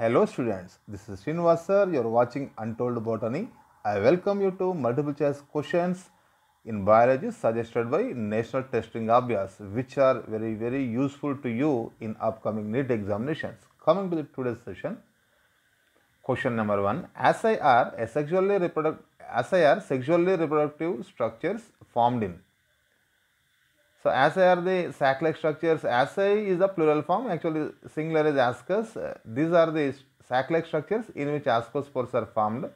Hello students, this is Srinivas sir. You are watching Untold Botany. I welcome you to multiple choice questions in biology suggested by National Testing Abhyas which are very very useful to you in upcoming NEET examinations. Coming to the today's session, question number 1. SIR, sexually reproductive, SIR sexually reproductive structures formed in so, asci are the sac-like structures, asci is the plural form actually singular is ascus, uh, these are the sac-like structures in which ascospores are formed.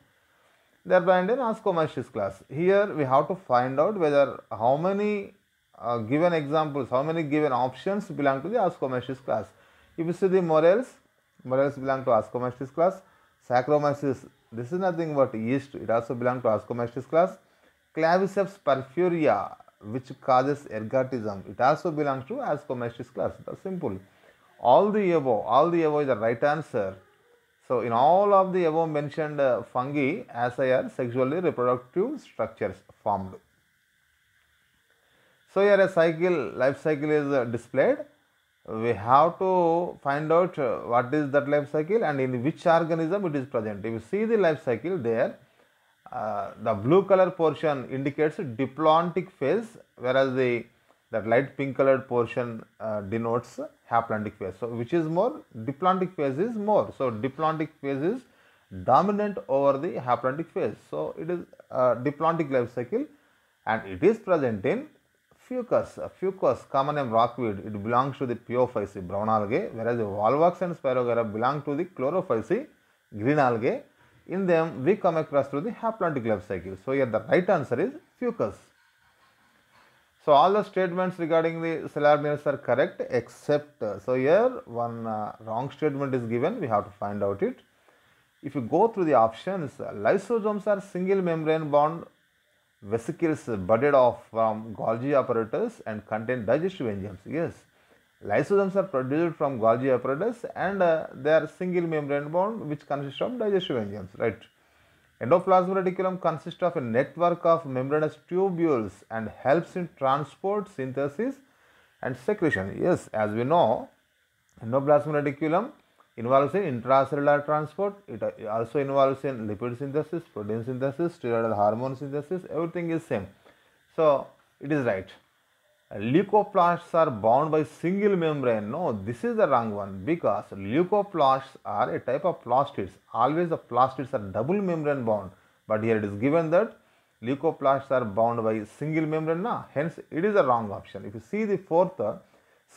They are bound in ascomyces class. Here we have to find out whether how many uh, given examples, how many given options belong to the ascomyces class. If you see the morels, morels belong to ascomyces class, saccharomyces, this is nothing but yeast, it also belongs to ascomyces class. Claviceps perfuria, which causes ergotism. It also belongs to Ascomycetes class. That's simple. All the above, all the above is the right answer. So, in all of the above mentioned uh, fungi, asci are sexually reproductive structures formed. So, here a cycle, life cycle is uh, displayed. We have to find out uh, what is that life cycle and in which organism it is present. If you see the life cycle there, the blue color portion indicates diplontic phase whereas the that light pink colored portion uh, denotes haplontic phase. So, which is more? Diplontic phase is more. So, diplontic phase is dominant over the haplontic phase. So, it is diplontic life cycle and it is present in fucus. fucus, common name rockweed, it belongs to the pyophysi, brown algae, whereas the volvox and spirogyra belong to the chlorophysi, green algae. In them, we come across through the haplontic life cycle. So here the right answer is fucus. So all the statements regarding the cellular nerves are correct except, uh, so here one uh, wrong statement is given, we have to find out it. If you go through the options, lysosomes are single membrane bound vesicles budded off from Golgi apparatus and contain digestive enzymes. Yes, Lysosomes are produced from Golgi apparatus and uh, they are single membrane bound which consists of digestive enzymes, right. Endoplasmic reticulum consists of a network of membranous tubules and helps in transport, synthesis and secretion. Yes, as we know, endoplasmic reticulum involves in intracellular transport, it uh, also involves in lipid synthesis, protein synthesis, steroidal hormone synthesis, everything is same. So, it is right leukoplasts are bound by single membrane. No, this is the wrong one because leukoplasts are a type of plastids. Always the plastids are double membrane bound. But here it is given that leukoplasts are bound by single membrane. Na? Hence, it is the wrong option. If you see the fourth, uh,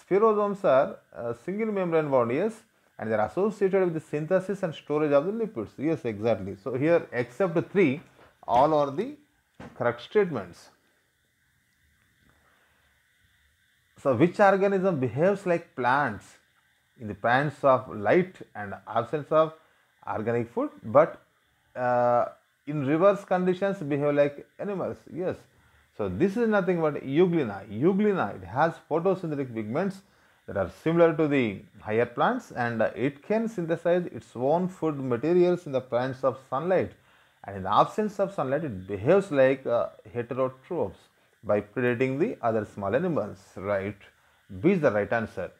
spherosomes are uh, single membrane bound, yes, and they are associated with the synthesis and storage of the lipids. Yes, exactly. So, here except 3, all are the correct statements. So, which organism behaves like plants in the presence of light and absence of organic food, but uh, in reverse conditions behave like animals? Yes. So, this is nothing but euglena. Euglena, it has photosynthetic pigments that are similar to the higher plants and it can synthesize its own food materials in the presence of sunlight and in the absence of sunlight it behaves like uh, heterotrophs by predating the other small animals, right? B is the right answer.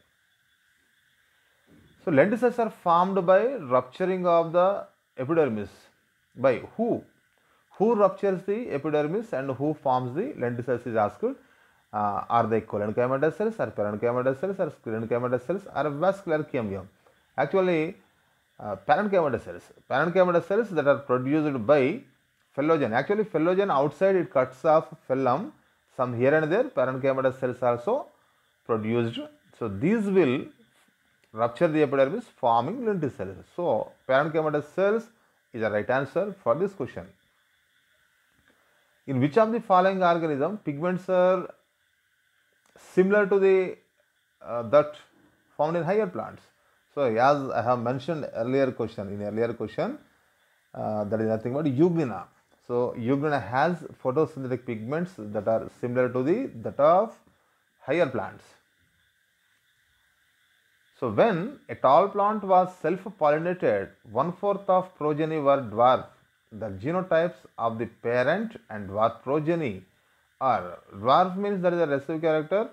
So lenticels are formed by rupturing of the epidermis. By who? Who ruptures the epidermis and who forms the lenticels is asked. Uh, are they cholenchymatous cells or parenchymatous cells or sclerenchymatous cells or vascular cambium? Actually, uh, cells. Parenchymatous cells that are produced by phellogen. Actually, phellogen outside it cuts off phellum some here and there parenchymatous cells also produced. So, these will rupture the epidermis forming lentil cells. So, parenchymatous cells is the right answer for this question. In which of the following organism pigments are similar to the uh, that found in higher plants? So, as I have mentioned earlier question in earlier question uh, that is nothing but euglena. So, euglena has photosynthetic pigments that are similar to the that of higher plants. So, when a tall plant was self-pollinated, one-fourth of progeny were dwarf. The genotypes of the parent and dwarf progeny are dwarf means there is a recessive character.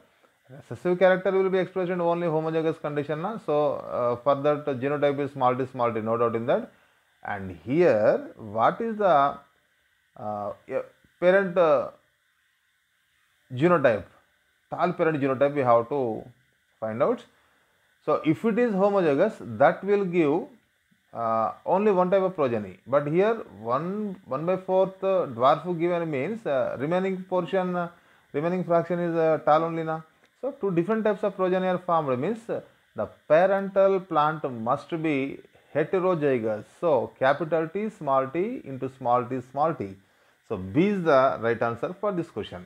Recessive character will be expressed in only homozygous condition. Na? So, uh, for that genotype is small d small d. no doubt in that. And here, what is the uh, parent uh, genotype tall parent genotype we have to find out so if it is homozygous that will give uh, only one type of progeny but here 1 1 by 4th uh, dwarf given means uh, remaining portion uh, remaining fraction is uh, tall only na so two different types of progeny are formed means uh, the parental plant must be heterozygous so capital T small t into small t small t so, B is the right answer for this question.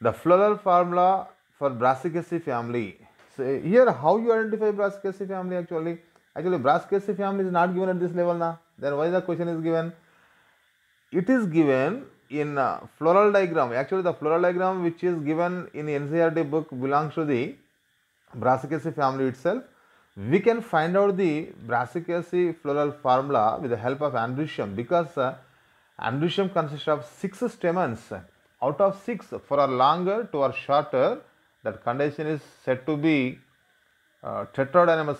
The floral formula for Brassicaceae family. So, eh, here how you identify Brassicaceae family actually? Actually, Brassicaceae family is not given at this level now. Then why the question is given? It is given in uh, floral diagram. Actually, the floral diagram which is given in NCRT book belongs to the Brassicaceae family itself. We can find out the Brassicaceae floral formula with the help of Andrisium because uh, Amdushium consists of six stamens out of six for a longer to a shorter that condition is said to be uh,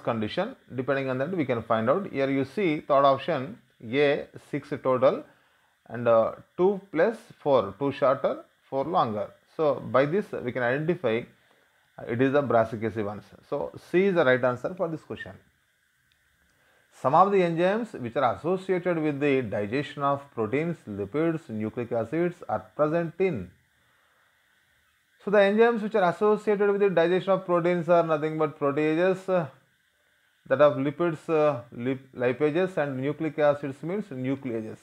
condition depending on that we can find out here you see third option a 6 total and uh, 2 plus 4 2 shorter 4 longer so by this we can identify uh, it is a brassicaceae ones so c is the right answer for this question some of the enzymes which are associated with the digestion of proteins, lipids, nucleic acids are present in. So, the enzymes which are associated with the digestion of proteins are nothing but proteases, uh, that of lipids, uh, lip, lipases and nucleic acids means nucleases.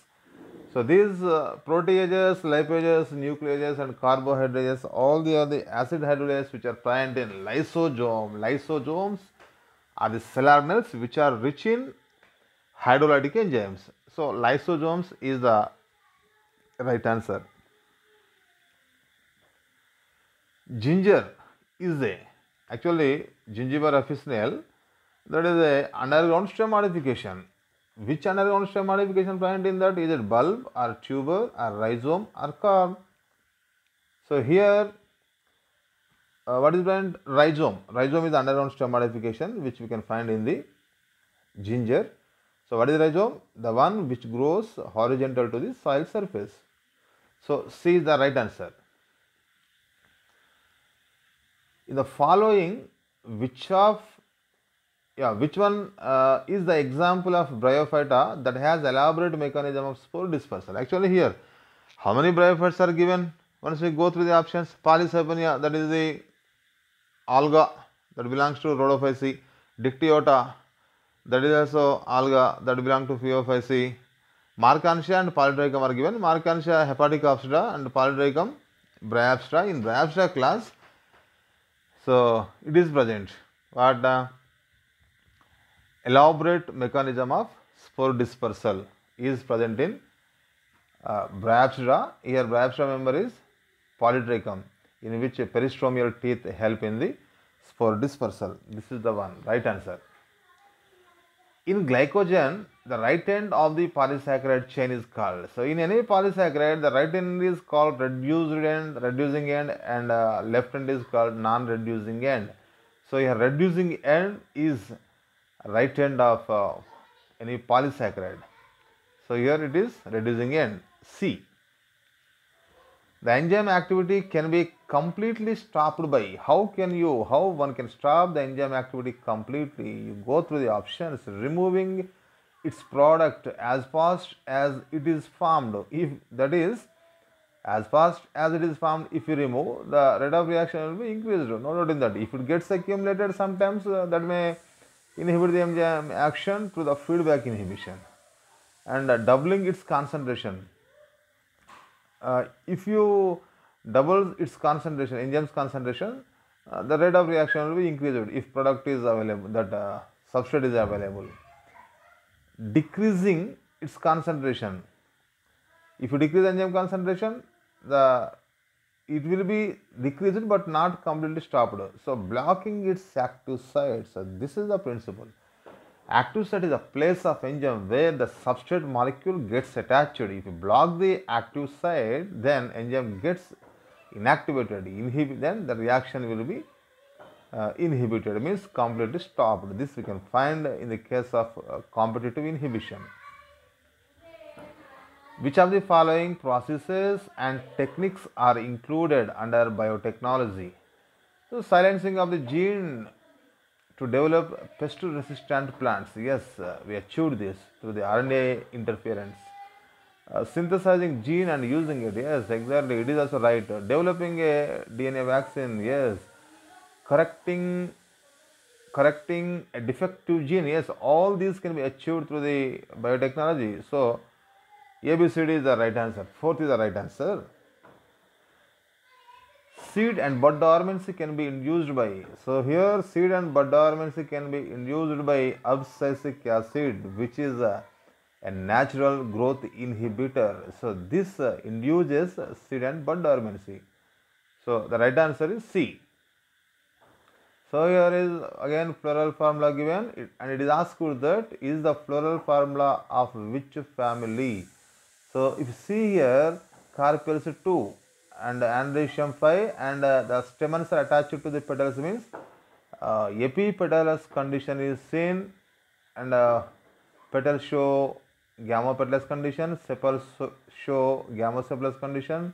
So, these uh, proteases, lipases, nucleases and carbohydrates all they are the acid hydrolases which are present in lysosome. Lysosomes are the cell organelles which are rich in hydrolytic enzymes. So, lysosomes is the right answer. Ginger is a actually gingiva officinal that is a underground stem modification. Which underground stem modification plant in that is it bulb or tuber or rhizome or corm? So here uh, what is plant rhizome? Rhizome is underground stem modification which we can find in the ginger so, what is rhizome? The one which grows horizontal to the soil surface. So, C is the right answer. In the following, which of yeah, which one uh, is the example of bryophyta that has elaborate mechanism of spore dispersal? Actually, here, how many bryophytes are given? Once we go through the options, Polysiphonia, that is the alga that belongs to Rhodophyce, Dictyota, that is also alga that belong to few of IC. and Polytrichum are given. Markantia hepatic abstra and Polytrichum bryopstra. In bryopstra class, so it is present. What uh, elaborate mechanism of spore dispersal is present in uh, bryopstra. Here bryopstra member is polytrichum in which peristomial teeth help in the spore dispersal. This is the one right answer. In glycogen, the right end of the polysaccharide chain is called. So, in any polysaccharide, the right end is called reduced end, reducing end, and uh, left end is called non reducing end. So, your reducing end is right end of uh, any polysaccharide. So, here it is reducing end C the enzyme activity can be completely stopped by how can you how one can stop the enzyme activity completely you go through the options removing its product as fast as it is formed if that is as fast as it is formed if you remove the rate of reaction will be increased no doubt in that if it gets accumulated sometimes uh, that may inhibit the enzyme action through the feedback inhibition and uh, doubling its concentration uh, if you double its concentration, enzyme's concentration, uh, the rate of reaction will be increased if product is available, that uh, substrate is available. Decreasing its concentration, if you decrease enzyme concentration, the it will be decreased but not completely stopped. So, blocking its active sites, so uh, this is the principle active site is a place of enzyme where the substrate molecule gets attached. If you block the active site, then enzyme gets inactivated, inhibit, then the reaction will be uh, inhibited, means completely stopped. This we can find in the case of uh, competitive inhibition. Which of the following processes and techniques are included under biotechnology? So, silencing of the gene to develop pest-resistant plants. Yes, uh, we achieved this through the RNA interference. Uh, synthesizing gene and using it. Yes, exactly. It is also right. Uh, developing a DNA vaccine. Yes. Correcting correcting a defective gene. Yes, all these can be achieved through the biotechnology. So, ABCD is the right answer. Fourth is the right answer seed and bud dormancy can be induced by. So, here seed and bud dormancy can be induced by abscisic acid which is a, a natural growth inhibitor. So, this uh, induces seed and bud dormancy. So, the right answer is C. So, here is again plural formula given it, and it is asked that is the plural formula of which family. So, if you see here carpels 2 and antherium 5 and uh, the stamens are attached to the petals means uh, epipetalous condition is seen and uh, petals show gamma petalous condition, sepals show gamma sepalous condition,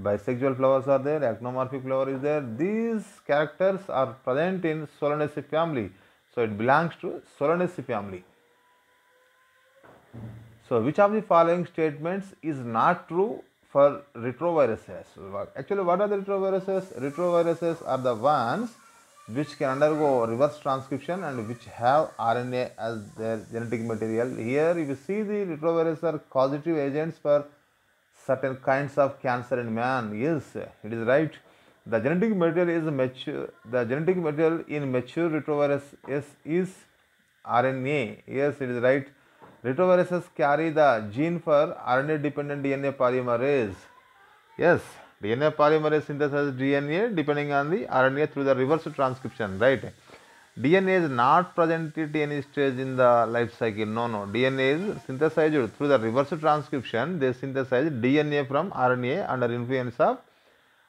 bisexual flowers are there, acnomorphic flower is there. These characters are present in Solanaceae family. So it belongs to Solanaceae family. So which of the following statements is not true for retroviruses. Actually, what are the retroviruses? Retroviruses are the ones which can undergo reverse transcription and which have RNA as their genetic material. Here, if you see the retroviruses are causative agents for certain kinds of cancer in man. Yes, it is right. The genetic material is mature. The genetic material in mature retrovirus is, is RNA. Yes, it is right. retroviruses carry the gene for RNA dependent DNA polymerase. Yes, DNA polymerase synthesizes DNA depending on the RNA through the reverse transcription, right? DNA is not present at any stage in the life cycle. No, no. DNA is synthesized through the reverse transcription. They synthesize DNA from RNA under influence of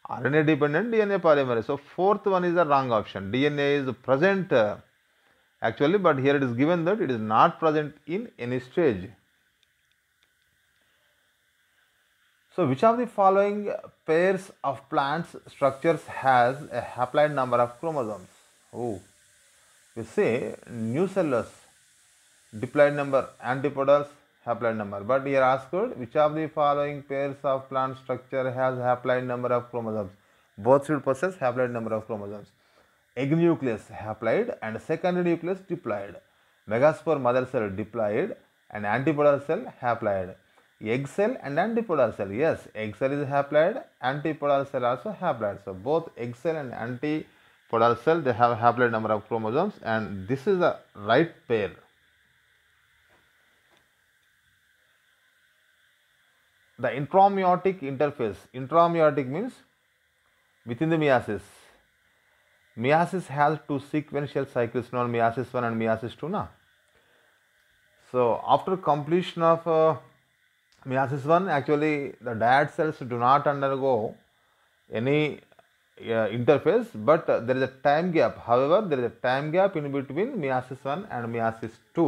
RNA dependent DNA polymerase. So, fourth one is the wrong option. DNA is present. Uh, actually, but here it is given that it is not present in any stage. So, which of the following pairs of plants structures has a haploid number of chromosomes? Oh, we say nucellus, diploid number, antipodals, haploid number. But here asked which of the following pairs of plant structure has haploid number of chromosomes? Both should possess haploid number of chromosomes egg nucleus haploid and second nucleus diploid. Megaspore mother cell diploid and antipodal cell haploid. Egg cell and antipodal cell. Yes, egg cell is haploid, antipodal cell also haploid. So both egg cell and antipodal cell they have haploid number of chromosomes and this is the right pair. The intramiotic interface. Intramiotic means within the meiosis meiosis has two sequential cycles known meiosis 1 and meiosis 2 now. So, after completion of uh, meiosis 1 actually the dyad cells do not undergo any uh, but uh, there is a time gap however there is a time gap in between meiosis 1 and meiosis 2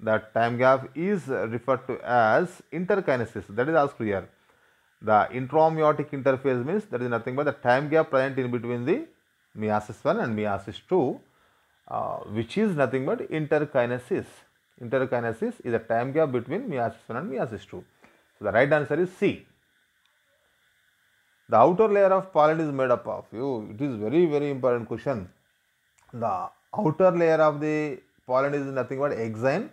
that time gap is referred to as interkinesis that is also clear the intraomiotic interface means there is nothing but the time gap present in between the meiosis 1 and meiosis 2 uh, which is nothing but interkinesis. Interkinesis is a time gap between meiosis 1 and meiosis 2. So, the right answer is C. The outer layer of pollen is made up of, you, it is very very important question. The outer layer of the pollen is nothing but exine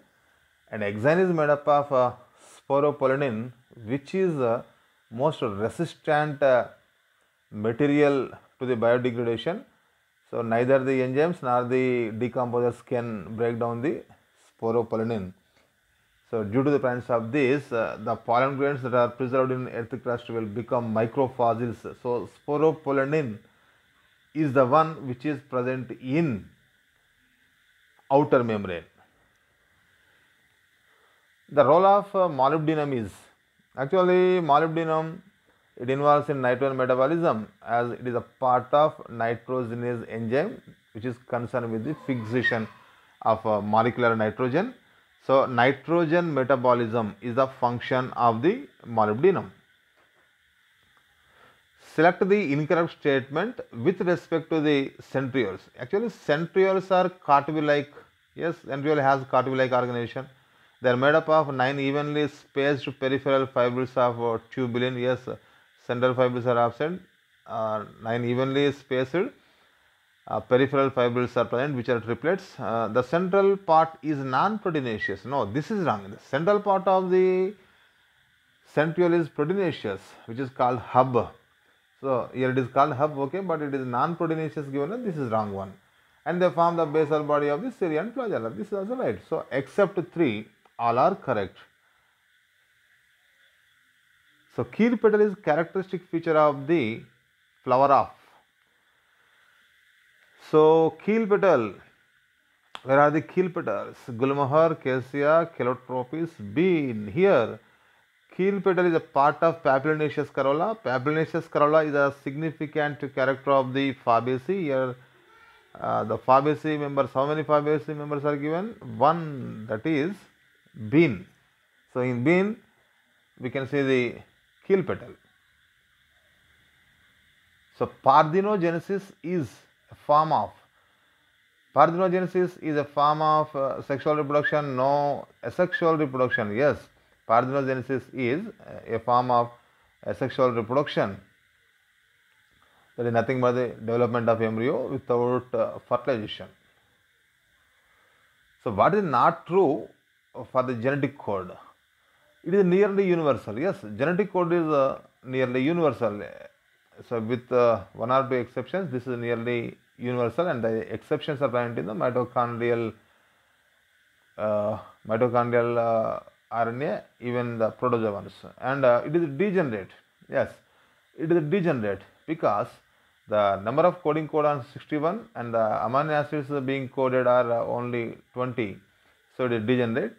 and exine is made up of uh, sporopollenin which is uh, most resistant uh, material to the biodegradation so, neither the enzymes nor the decomposers can break down the sporopollenin. So, due to the presence of this, uh, the pollen grains that are preserved in earth crust will become microfossils. So, sporopollenin is the one which is present in outer membrane. The role of uh, molybdenum is actually molybdenum it involves in nitrogen metabolism as it is a part of nitrogenase enzyme which is concerned with the fixation of uh, molecular nitrogen. So, nitrogen metabolism is the function of the molybdenum. Select the incorrect statement with respect to the centrioles. Actually, centrioles are cartwheel-like. Yes, centriole has cartwheel-like organization. They are made up of nine evenly spaced peripheral fibers of uh, tubulin. Yes, central fibrils are absent, uh, 9 evenly spaced, uh, peripheral fibrils are present which are triplets. Uh, the central part is non-proteinaceous. No, this is wrong. The central part of the centriole is proteinaceous which is called hub. So, here it is called hub okay but it is non-proteinaceous given this is wrong one. And they form the basal body of the Syrian flagella. This is also right. So, except 3 all are correct. So, keel petal is characteristic feature of the flower of. So, keel petal, where are the keel petals? Gulmohar, Cassia, Calotropis, bean. Here, keel petal is a part of Papilionaceous corolla. Papilionaceous corolla is a significant character of the Fabaceae. Here, uh, the Fabaceae members, how many Fabaceae members are given? One, that is bean. So, in bean, we can see the heel petal. So parthenogenesis is a form of parthenogenesis is a form of uh, sexual reproduction no asexual reproduction yes parthenogenesis is uh, a form of asexual reproduction that is nothing but the development of embryo without uh, fertilization so what is not true for the genetic code it is nearly universal yes genetic code is uh, nearly universal so with uh, one or two exceptions this is nearly universal and the exceptions are found in the mitochondrial uh, mitochondrial uh, RNA even the protozoans, and uh, it is degenerate yes it is degenerate because the number of coding codons 61 and the amino acids being coded are uh, only 20 so it is degenerate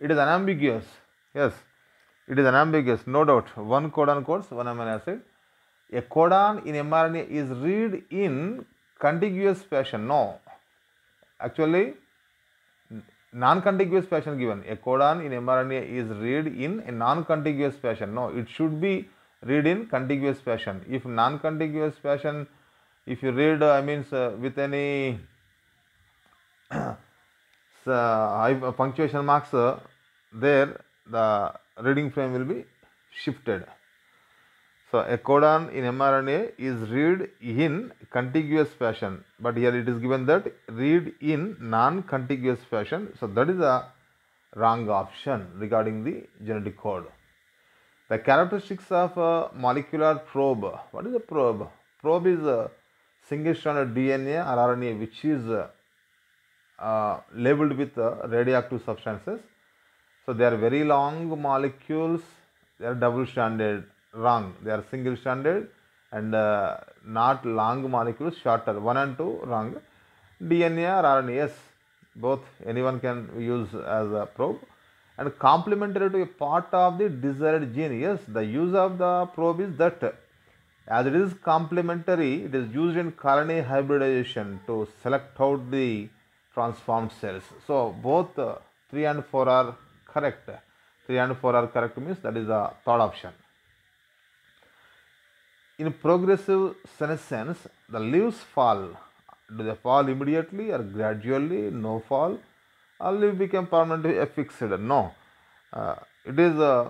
it is unambiguous Yes, it is unambiguous, no doubt. One codon codes one amino acid. A codon in mRNA is read in contiguous fashion. No, actually, non-contiguous fashion given. A codon in mRNA is read in a non-contiguous fashion. No, it should be read in contiguous fashion. If non-contiguous fashion, if you read, uh, I mean, uh, with any uh, punctuation marks there, the reading frame will be shifted. So a codon in mRNA is read in contiguous fashion, but here it is given that read in non-contiguous fashion. So that is the wrong option regarding the genetic code. The characteristics of a molecular probe. What is a probe? Probe is a single-stranded DNA or RNA which is uh, labeled with uh, radioactive substances so they are very long molecules, they are double stranded, wrong, they are single stranded and uh, not long molecules, shorter, 1 and 2, wrong. DNA or RNA's both anyone can use as a probe and complementary to a part of the desired gene, yes, the use of the probe is that as it is complementary, it is used in colony hybridization to select out the transformed cells. So, both uh, 3 and 4 are correct. 3 and 4 are correct means that is the third option. In progressive senescence, the leaves fall. Do they fall immediately or gradually? No fall. Or leaf become permanently affixed? No. Uh, it is a, uh,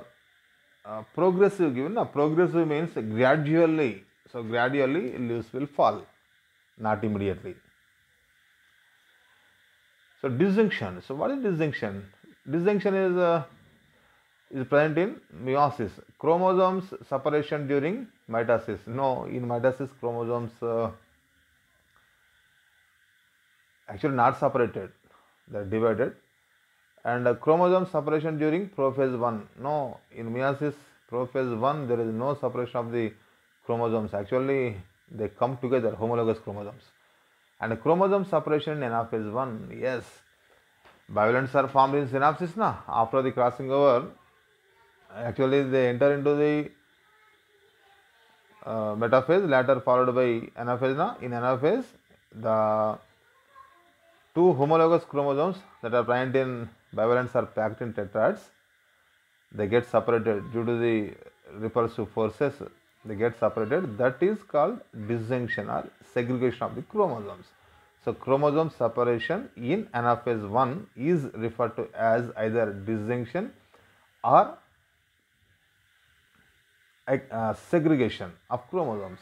a uh, progressive given. No? Progressive means gradually. So, gradually leaves will fall, not immediately. So, disjunction. So, what is disjunction? disjunction is uh, is present in meiosis. Chromosomes separation during mitosis. No, in mitosis chromosomes uh, actually not separated, they are divided. And uh, chromosome separation during prophase 1. No, in meiosis prophase 1 there is no separation of the chromosomes. Actually, they come together, homologous chromosomes. And chromosome separation in anaphase 1, yes, bivalents are formed in synapses na after the crossing over actually they enter into the uh, metaphase later followed by anaphase na in anaphase the two homologous chromosomes that are present in bivalents are packed in tetrads they get separated due to the repulsive forces they get separated that is called disjunction or segregation of the chromosomes so, chromosome separation in anaphase 1 is referred to as either disjunction or uh, segregation of chromosomes.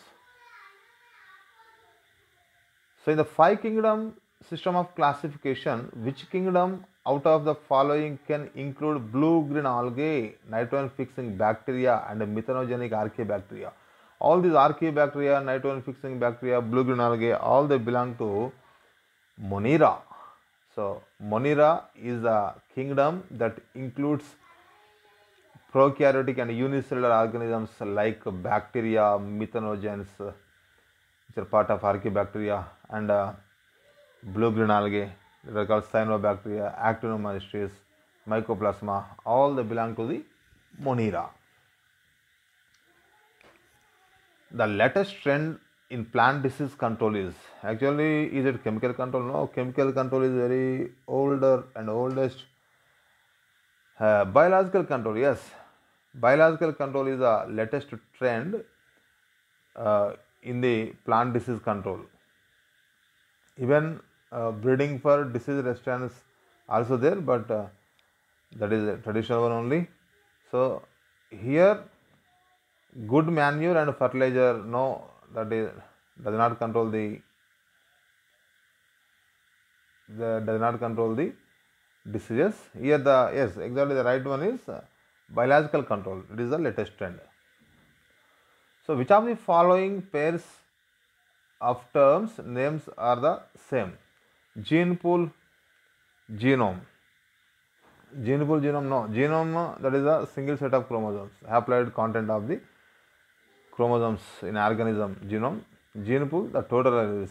So, in the five kingdom system of classification, which kingdom out of the following can include blue-green algae, nitrogen-fixing bacteria and methanogenic archaebacteria. All these archaebacteria, nitrogen-fixing bacteria, blue-green algae, all they belong to Monira. So, Monira is a kingdom that includes prokaryotic and unicellular organisms like bacteria, methanogens, which are part of bacteria, and uh, blue-green algae, They are called cyanobacteria, actinomycetes, mycoplasma, all they belong to the Monera. The latest trend in plant disease control is actually is it chemical control no chemical control is very older and oldest uh, biological control yes biological control is the latest trend uh, in the plant disease control even uh, breeding for disease resistance also there but uh, that is a traditional one only so here good manure and fertilizer no that is, does not control the, the does not control the diseases. Here the yes exactly the right one is uh, biological control. It is the latest trend. So which of the following pairs of terms names are the same? Gene pool, genome. Gene pool genome no genome that is a single set of chromosomes haploid content of the chromosomes in organism genome. Gene pool, the total is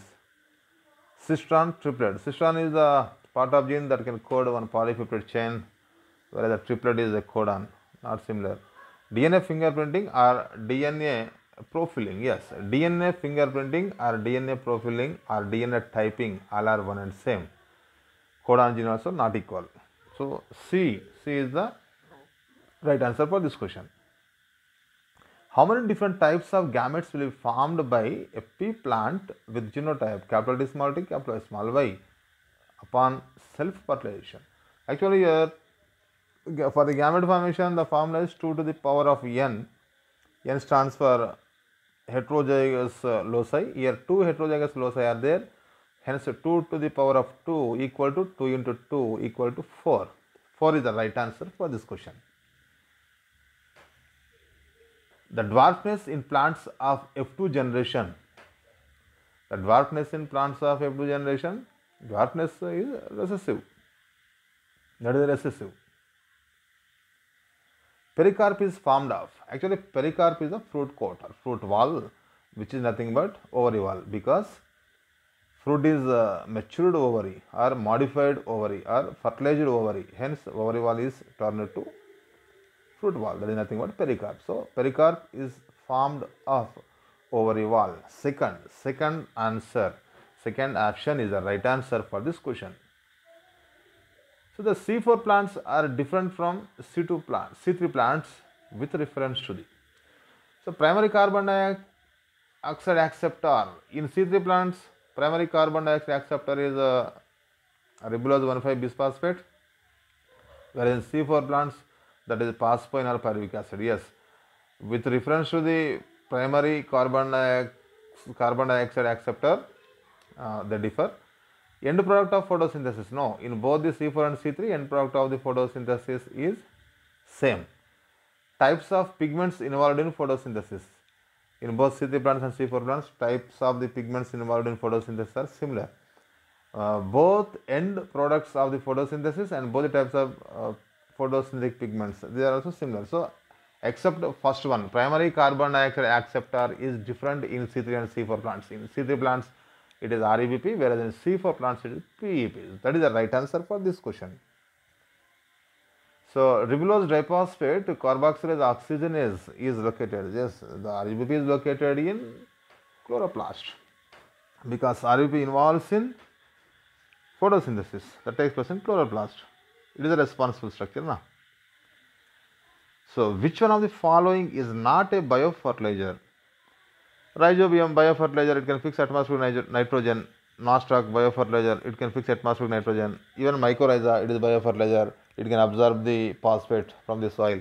cistron triplet. Cistron is the part of gene that can code one polypeptide chain, whereas the triplet is a codon, not similar. DNA fingerprinting or DNA profiling, yes, DNA fingerprinting or DNA profiling or DNA typing all are one and same. Codon gene also not equal. So, C, C is the right answer for this question. How many different types of gametes will be formed by a pea plant with genotype capital D small t capital I small y upon self fertilization? Actually, here for the gamete formation, the formula is 2 to the power of n. n stands for heterozygous loci. Here, two heterozygous loci are there. Hence, 2 to the power of 2 equal to 2 into 2 equal to 4. 4 is the right answer for this question. The dwarfness in plants of F2 generation, the dwarfness in plants of F2 generation, dwarfness is recessive. That is recessive. Pericarp is formed of, actually pericarp is a fruit coat or fruit wall which is nothing but ovary wall because fruit is uh, matured ovary or modified ovary or fertilized ovary hence ovary wall is turned to fruit valve, that is nothing but pericarp. So, pericarp is formed of ovary valve. Second, second answer, second option is the right answer for this question. So, the C4 plants are different from C2 plants, C3 plants with reference to the. So, primary carbon dioxide acceptor in C3 plants, primary carbon dioxide acceptor is a uh, ribulose 1,5 bisphosphate, whereas in C4 plants, that is by or pyruvic acid yes with reference to the primary carbon carbon dioxide acceptor uh, they differ end product of photosynthesis no in both the c4 and c3 end product of the photosynthesis is same types of pigments involved in photosynthesis in both c3 plants and c4 plants types of the pigments involved in photosynthesis are similar uh, both end products of the photosynthesis and both the types of uh, photosynthetic pigments they are also similar so except first one primary carbon dioxide acceptor is different in c3 and c4 plants in c3 plants it is rebp whereas in c4 plants it is pep that is the right answer for this question so ribulose diphosphate carboxylase oxygenase is located yes the rebp is located in chloroplast because rebp involves in photosynthesis that takes place in chloroplast it is a responsible structure now. So, which one of the following is not a biofertilizer? Rhizobium biofertilizer, it can fix atmospheric nitrogen. Nostoc biofertilizer, it can fix atmospheric nitrogen. Even mycorrhiza, it is biofertilizer. It can absorb the phosphate from the soil.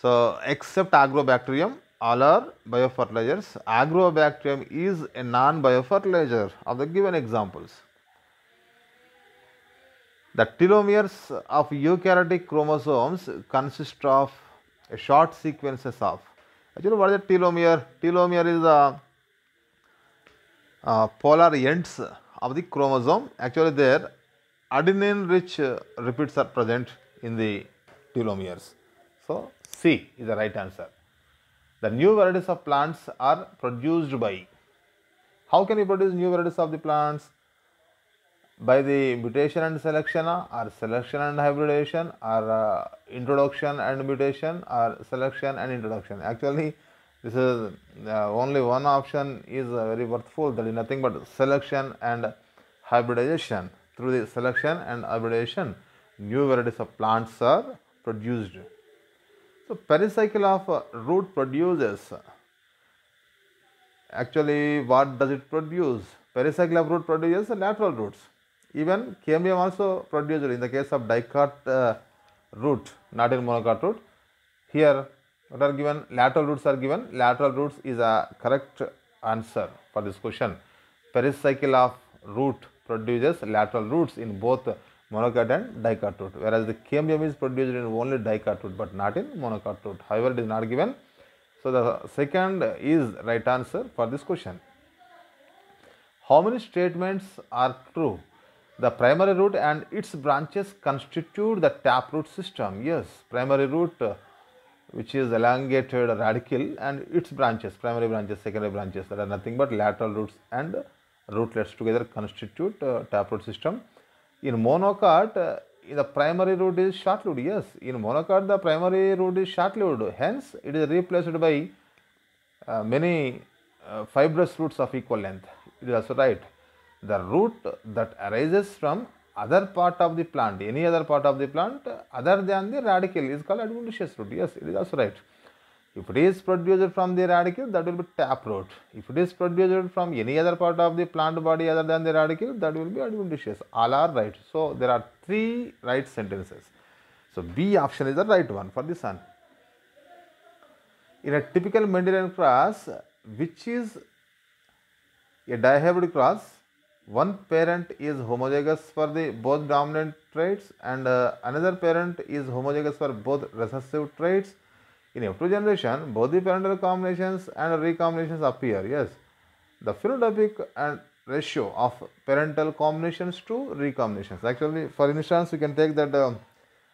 So, except agrobacterium, all are biofertilizers. Agrobacterium is a non-biofertilizer of the given examples. The telomeres of eukaryotic chromosomes consist of short sequences of actually what is telomere? Telomere is the uh, polar ends of the chromosome actually there adenine rich repeats are present in the telomeres. So, C is the right answer. The new varieties of plants are produced by how can you produce new varieties of the plants? by the mutation and selection or selection and hybridization or uh, introduction and mutation or selection and introduction actually this is uh, only one option is uh, very worthful that is nothing but selection and hybridization through the selection and hybridization new varieties of plants are produced so pericycle of uh, root produces actually what does it produce pericycle of root produces lateral roots even cambium also produced in the case of dicot uh, root, not in monocot root. Here, what are given? Lateral roots are given. Lateral roots is a correct answer for this question. Pericycle of root produces lateral roots in both monocot and dicot root, whereas the cambium is produced in only dicot root but not in monocot root. However, it is not given. So, the second is right answer for this question. How many statements are true the primary root and its branches constitute the taproot system. Yes, primary root uh, which is elongated radical and its branches, primary branches, secondary branches that are nothing but lateral roots and rootlets together constitute uh, taproot system. In monocot, uh, the primary root is short-lived. Yes, in monocot the primary root is short-lived. Hence, it is replaced by uh, many uh, fibrous roots of equal length. It is also right the root that arises from other part of the plant, any other part of the plant other than the radical is called adventitious root. Yes, it is also right. If it is produced from the radical, that will be tap root. If it is produced from any other part of the plant body other than the radical, that will be adventitious. All are right. So, there are three right sentences. So, B option is the right one for the sun. In a typical Mendelian cross, which is a dihybrid cross, one parent is homozygous for the both dominant traits and uh, another parent is homozygous for both recessive traits in f2 generation both the parental combinations and recombinations appear yes the phenotypic and uh, ratio of parental combinations to recombinations actually for instance you can take that uh,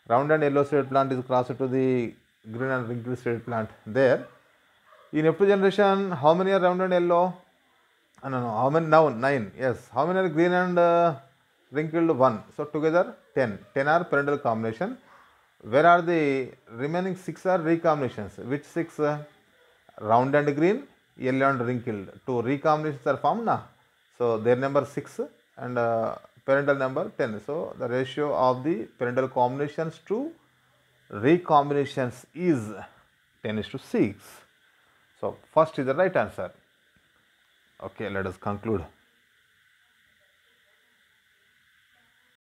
round and yellow straight plant is crossed to the green and wrinkled straight plant there in f2 generation how many are round and yellow no, no, how many now? 9, yes. How many are green and uh, wrinkled? 1. So, together 10. 10 are parental combination. Where are the remaining 6 are recombinations? Which 6? Uh, round and green, yellow and wrinkled. Two recombinations are formed. Na? So, their number 6 and uh, parental number 10. So, the ratio of the parental combinations to recombinations is 10 is to 6. So, first is the right answer. Okay, let us conclude.